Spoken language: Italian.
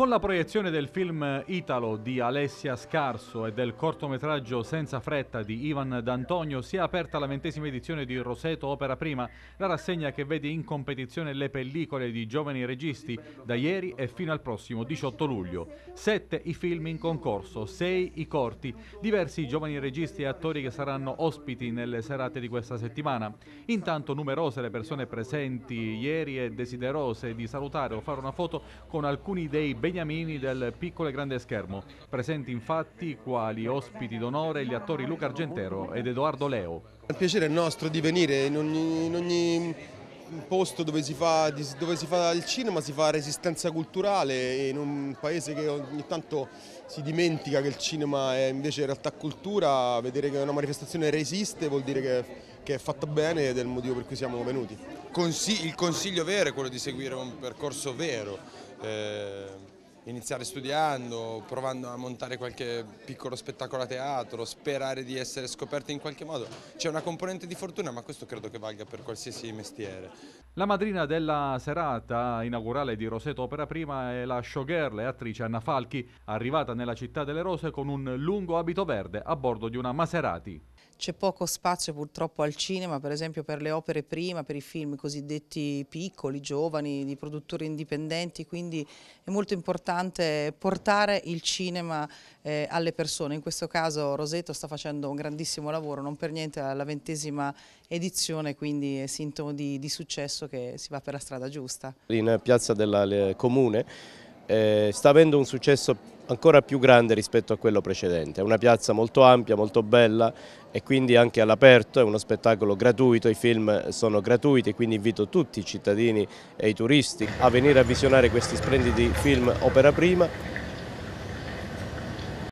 Con la proiezione del film Italo di Alessia Scarso e del cortometraggio Senza fretta di Ivan D'Antonio si è aperta la ventesima edizione di Roseto Opera Prima, la rassegna che vede in competizione le pellicole di giovani registi da ieri e fino al prossimo 18 luglio. Sette i film in concorso, sei i corti, diversi giovani registi e attori che saranno ospiti nelle serate di questa settimana. Intanto numerose le persone presenti ieri e desiderose di salutare o fare una foto con alcuni dei bei beniamini del piccolo e grande schermo, presenti infatti quali ospiti d'onore gli attori Luca Argentero ed Edoardo Leo. È un piacere nostro di venire in ogni, in ogni posto dove si, fa, dove si, fa, il cinema, si fa resistenza culturale in un paese che ogni tanto si dimentica che il cinema è invece in realtà cultura, vedere che una manifestazione resiste vuol dire che, che è fatta bene ed è il motivo per cui siamo venuti. Consig il consiglio vero è quello di seguire un percorso vero. Eh iniziare studiando, provando a montare qualche piccolo spettacolo a teatro, sperare di essere scoperti in qualche modo. C'è una componente di fortuna, ma questo credo che valga per qualsiasi mestiere. La madrina della serata inaugurale di Roseto Opera Prima è la showgirl e attrice Anna Falchi, arrivata nella città delle rose con un lungo abito verde a bordo di una Maserati. C'è poco spazio purtroppo al cinema, per esempio per le opere prima, per i film cosiddetti piccoli, giovani, di produttori indipendenti, quindi è molto importante portare il cinema eh, alle persone. In questo caso Roseto sta facendo un grandissimo lavoro, non per niente alla ventesima edizione, quindi è sintomo di, di successo che si va per la strada giusta. In piazza del Comune eh, sta avendo un successo ancora più grande rispetto a quello precedente. È una piazza molto ampia, molto bella e quindi anche all'aperto, è uno spettacolo gratuito, i film sono gratuiti, quindi invito tutti i cittadini e i turisti a venire a visionare questi splendidi film opera prima